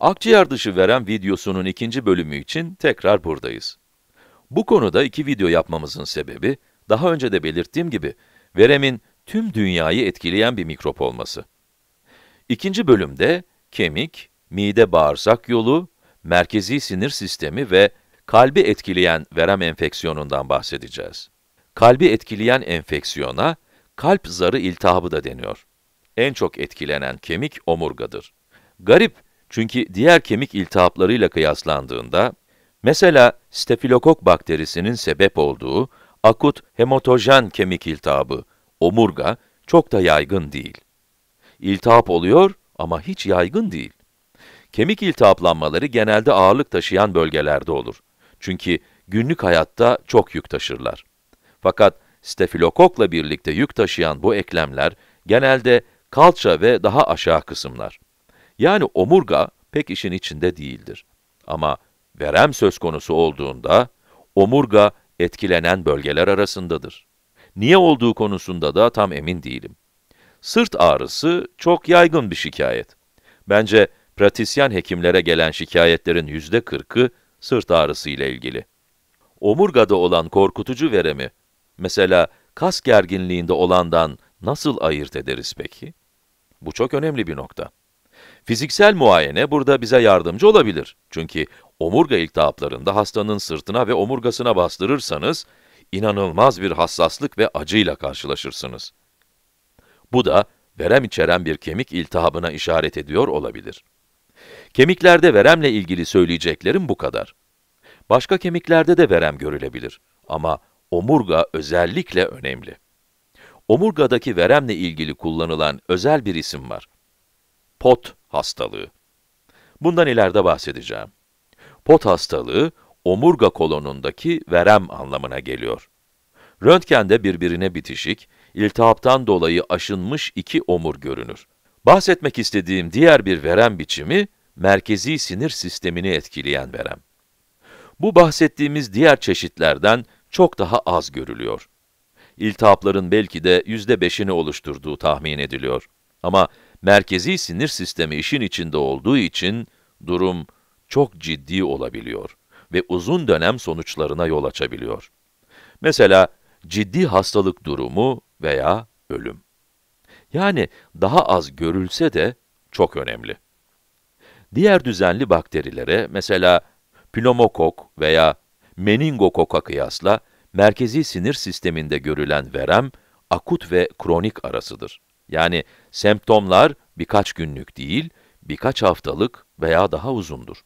Akciğer dışı veren videosunun ikinci bölümü için tekrar buradayız. Bu konuda iki video yapmamızın sebebi, daha önce de belirttiğim gibi, veremin tüm dünyayı etkileyen bir mikrop olması. İkinci bölümde kemik, mide bağırsak yolu, merkezi sinir sistemi ve kalbi etkileyen verem enfeksiyonundan bahsedeceğiz. Kalbi etkileyen enfeksiyona kalp zarı iltihabı da deniyor. En çok etkilenen kemik omurgadır. Garip, çünkü diğer kemik iltihaplarıyla kıyaslandığında, mesela stafilokok bakterisinin sebep olduğu akut hematojen kemik iltihabı, omurga, çok da yaygın değil. İltihap oluyor ama hiç yaygın değil. Kemik iltihaplanmaları genelde ağırlık taşıyan bölgelerde olur. Çünkü günlük hayatta çok yük taşırlar. Fakat stafilokokla birlikte yük taşıyan bu eklemler genelde kalça ve daha aşağı kısımlar. Yani omurga pek işin içinde değildir. Ama verem söz konusu olduğunda omurga etkilenen bölgeler arasındadır. Niye olduğu konusunda da tam emin değilim. Sırt ağrısı çok yaygın bir şikayet. Bence pratisyen hekimlere gelen şikayetlerin yüzde kırkı sırt ağrısı ile ilgili. Omurgada olan korkutucu veremi, mesela kas gerginliğinde olandan nasıl ayırt ederiz peki? Bu çok önemli bir nokta. Fiziksel muayene burada bize yardımcı olabilir. Çünkü omurga iltihaplarında hastanın sırtına ve omurgasına bastırırsanız, inanılmaz bir hassaslık ve acıyla karşılaşırsınız. Bu da verem içeren bir kemik iltihabına işaret ediyor olabilir. Kemiklerde veremle ilgili söyleyeceklerim bu kadar. Başka kemiklerde de verem görülebilir ama omurga özellikle önemli. Omurgadaki veremle ilgili kullanılan özel bir isim var. POT hastalığı. Bundan ileride bahsedeceğim. Pot hastalığı, omurga kolonundaki verem anlamına geliyor. Röntgende birbirine bitişik, iltihaptan dolayı aşınmış iki omur görünür. Bahsetmek istediğim diğer bir verem biçimi, merkezi sinir sistemini etkileyen verem. Bu bahsettiğimiz diğer çeşitlerden çok daha az görülüyor. İltihapların belki de yüzde beşini oluşturduğu tahmin ediliyor. Ama merkezi sinir sistemi işin içinde olduğu için durum çok ciddi olabiliyor ve uzun dönem sonuçlarına yol açabiliyor. Mesela ciddi hastalık durumu veya ölüm. Yani daha az görülse de çok önemli. Diğer düzenli bakterilere, mesela pneumokok veya meningokoka kıyasla, merkezi sinir sisteminde görülen verem, akut ve kronik arasıdır. Yani semptomlar birkaç günlük değil, birkaç haftalık veya daha uzundur.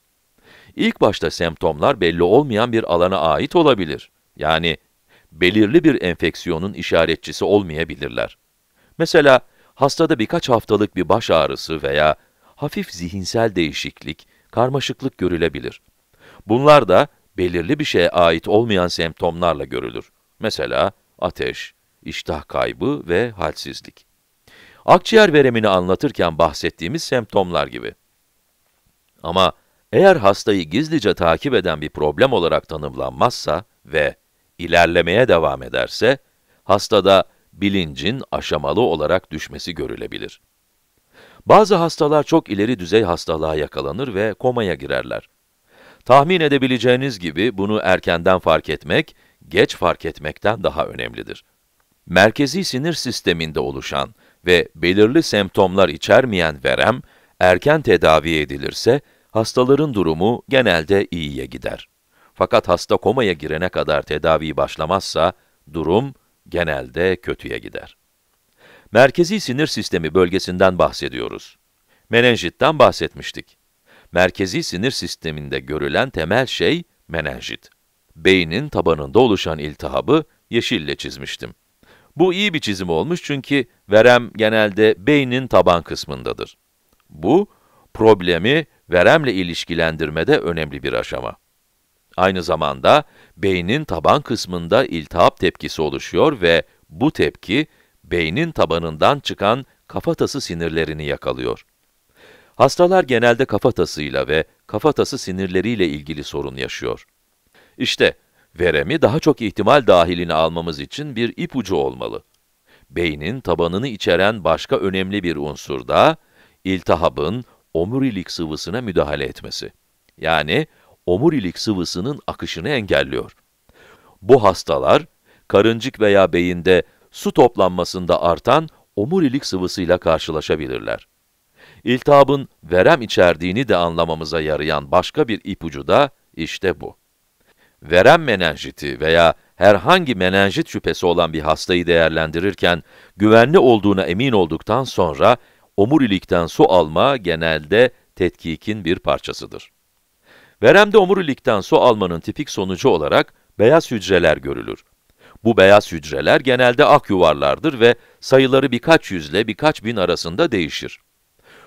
İlk başta semptomlar belli olmayan bir alana ait olabilir. Yani belirli bir enfeksiyonun işaretçisi olmayabilirler. Mesela hastada birkaç haftalık bir baş ağrısı veya hafif zihinsel değişiklik, karmaşıklık görülebilir. Bunlar da belirli bir şeye ait olmayan semptomlarla görülür. Mesela ateş, iştah kaybı ve halsizlik. Akciğer veremini anlatırken bahsettiğimiz semptomlar gibi. Ama eğer hastayı gizlice takip eden bir problem olarak tanımlanmazsa ve ilerlemeye devam ederse, hastada bilincin aşamalı olarak düşmesi görülebilir. Bazı hastalar çok ileri düzey hastalığa yakalanır ve komaya girerler. Tahmin edebileceğiniz gibi bunu erkenden fark etmek, geç fark etmekten daha önemlidir. Merkezi sinir sisteminde oluşan ve belirli semptomlar içermeyen verem, erken tedavi edilirse, hastaların durumu genelde iyiye gider. Fakat hasta komaya girene kadar tedavi başlamazsa, durum genelde kötüye gider. Merkezi sinir sistemi bölgesinden bahsediyoruz. Menenjitten bahsetmiştik. Merkezi sinir sisteminde görülen temel şey menenjit. Beynin tabanında oluşan iltihabı yeşille çizmiştim. Bu iyi bir çizim olmuş çünkü verem genelde beynin taban kısmındadır. Bu, problemi veremle ilişkilendirmede önemli bir aşama. Aynı zamanda beynin taban kısmında iltihap tepkisi oluşuyor ve bu tepki beynin tabanından çıkan kafatası sinirlerini yakalıyor. Hastalar genelde kafatasıyla ve kafatası sinirleriyle ilgili sorun yaşıyor. İşte veremi daha çok ihtimal dahilini almamız için bir ipucu olmalı. Beynin tabanını içeren başka önemli bir unsur da, iltihabın omurilik sıvısına müdahale etmesi. Yani, omurilik sıvısının akışını engelliyor. Bu hastalar, karıncık veya beyinde su toplanmasında artan omurilik sıvısıyla karşılaşabilirler. İltihabın verem içerdiğini de anlamamıza yarayan başka bir ipucu da işte bu verem menenjiti veya herhangi menenjit şüphesi olan bir hastayı değerlendirirken, güvenli olduğuna emin olduktan sonra, omurilikten su alma genelde tetkikin bir parçasıdır. Veremde omurilikten su almanın tipik sonucu olarak beyaz hücreler görülür. Bu beyaz hücreler genelde ak yuvarlardır ve sayıları birkaç yüzle birkaç bin arasında değişir.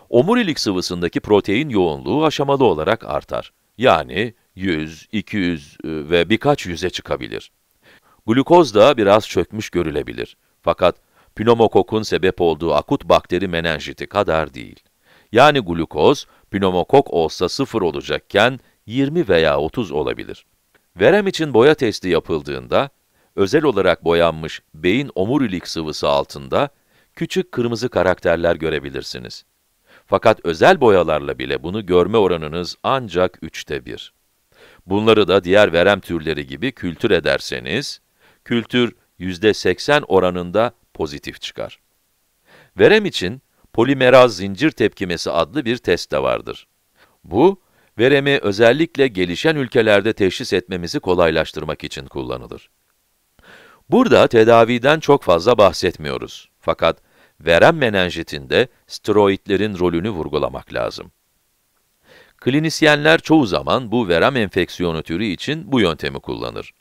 Omurilik sıvısındaki protein yoğunluğu aşamalı olarak artar. Yani 100, 200 e, ve birkaç yüze çıkabilir. Glukoz da biraz çökmüş görülebilir. Fakat pneumokokun sebep olduğu akut bakteri menenjiti kadar değil. Yani glukoz, pneumokok olsa 0 olacakken 20 veya 30 olabilir. Verem için boya testi yapıldığında, özel olarak boyanmış beyin omurilik sıvısı altında küçük kırmızı karakterler görebilirsiniz. Fakat özel boyalarla bile bunu görme oranınız ancak 3'te 1. Bunları da diğer verem türleri gibi kültür ederseniz, kültür yüzde %80 oranında pozitif çıkar. Verem için polimeraz zincir tepkimesi adlı bir test de vardır. Bu, veremi özellikle gelişen ülkelerde teşhis etmemizi kolaylaştırmak için kullanılır. Burada tedaviden çok fazla bahsetmiyoruz. Fakat verem menenjitinde steroidlerin rolünü vurgulamak lazım. Klinisyenler çoğu zaman bu verem enfeksiyonu türü için bu yöntemi kullanır.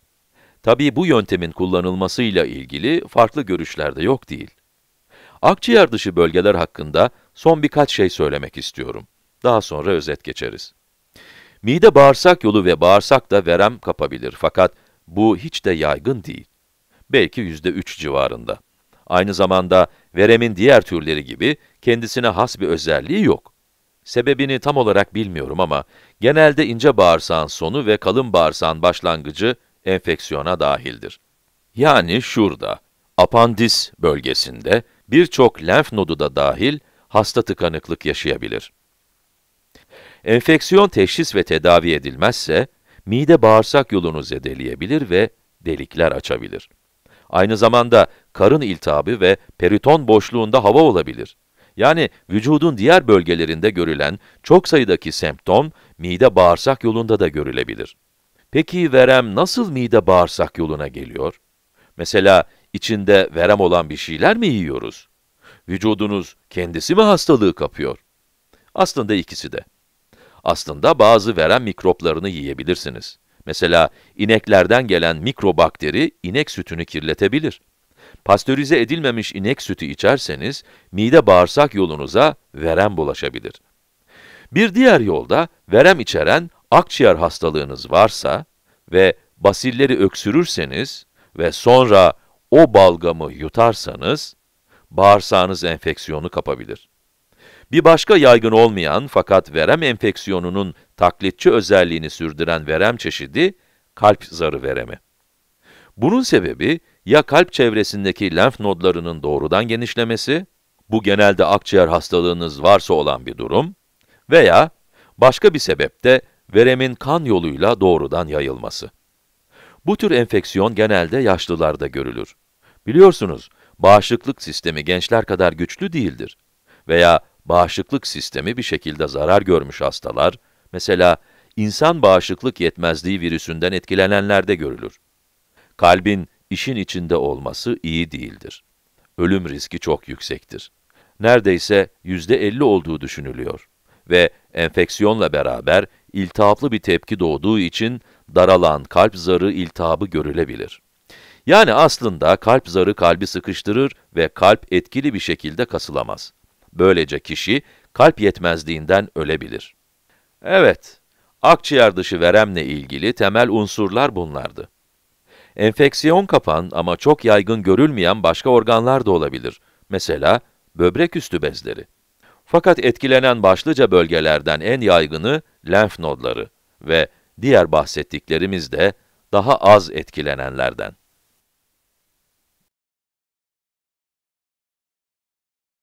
Tabii bu yöntemin kullanılmasıyla ilgili farklı görüşler de yok değil. Akciğer dışı bölgeler hakkında son birkaç şey söylemek istiyorum. Daha sonra özet geçeriz. Mide bağırsak yolu ve bağırsak da verem kapabilir fakat bu hiç de yaygın değil. Belki yüzde üç civarında. Aynı zamanda veremin diğer türleri gibi kendisine has bir özelliği yok. Sebebini tam olarak bilmiyorum ama genelde ince bağırsağın sonu ve kalın bağırsağın başlangıcı enfeksiyona dahildir. Yani şurada, apandis bölgesinde birçok lenf nodu da dahil hasta tıkanıklık yaşayabilir. Enfeksiyon teşhis ve tedavi edilmezse, mide bağırsak yolunu zedeleyebilir ve delikler açabilir. Aynı zamanda karın iltihabı ve periton boşluğunda hava olabilir. Yani vücudun diğer bölgelerinde görülen çok sayıdaki semptom, mide bağırsak yolunda da görülebilir. Peki verem nasıl mide bağırsak yoluna geliyor? Mesela içinde verem olan bir şeyler mi yiyoruz? Vücudunuz kendisi mi hastalığı kapıyor? Aslında ikisi de. Aslında bazı verem mikroplarını yiyebilirsiniz. Mesela ineklerden gelen mikrobakteri inek sütünü kirletebilir. Pastörize edilmemiş inek sütü içerseniz, mide bağırsak yolunuza verem bulaşabilir. Bir diğer yolda, verem içeren akciğer hastalığınız varsa ve basilleri öksürürseniz ve sonra o balgamı yutarsanız, bağırsağınız enfeksiyonu kapabilir. Bir başka yaygın olmayan fakat verem enfeksiyonunun taklitçi özelliğini sürdüren verem çeşidi, kalp zarı veremi. Bunun sebebi, ya kalp çevresindeki lenf nodlarının doğrudan genişlemesi, bu genelde akciğer hastalığınız varsa olan bir durum, veya başka bir sebepte veremin kan yoluyla doğrudan yayılması. Bu tür enfeksiyon genelde yaşlılarda görülür. Biliyorsunuz, bağışıklık sistemi gençler kadar güçlü değildir. Veya bağışıklık sistemi bir şekilde zarar görmüş hastalar, mesela insan bağışıklık yetmezliği virüsünden etkilenenlerde görülür. Kalbin işin içinde olması iyi değildir. Ölüm riski çok yüksektir. Neredeyse yüzde %50 olduğu düşünülüyor ve enfeksiyonla beraber iltihaplı bir tepki doğduğu için daralan kalp zarı iltihabı görülebilir. Yani aslında kalp zarı kalbi sıkıştırır ve kalp etkili bir şekilde kasılamaz. Böylece kişi kalp yetmezliğinden ölebilir. Evet, akciğer dışı veremle ilgili temel unsurlar bunlardı. Enfeksiyon kapan ama çok yaygın görülmeyen başka organlar da olabilir. Mesela böbrek üstü bezleri. Fakat etkilenen başlıca bölgelerden en yaygını lenf nodları ve diğer bahsettiklerimiz de daha az etkilenenlerden.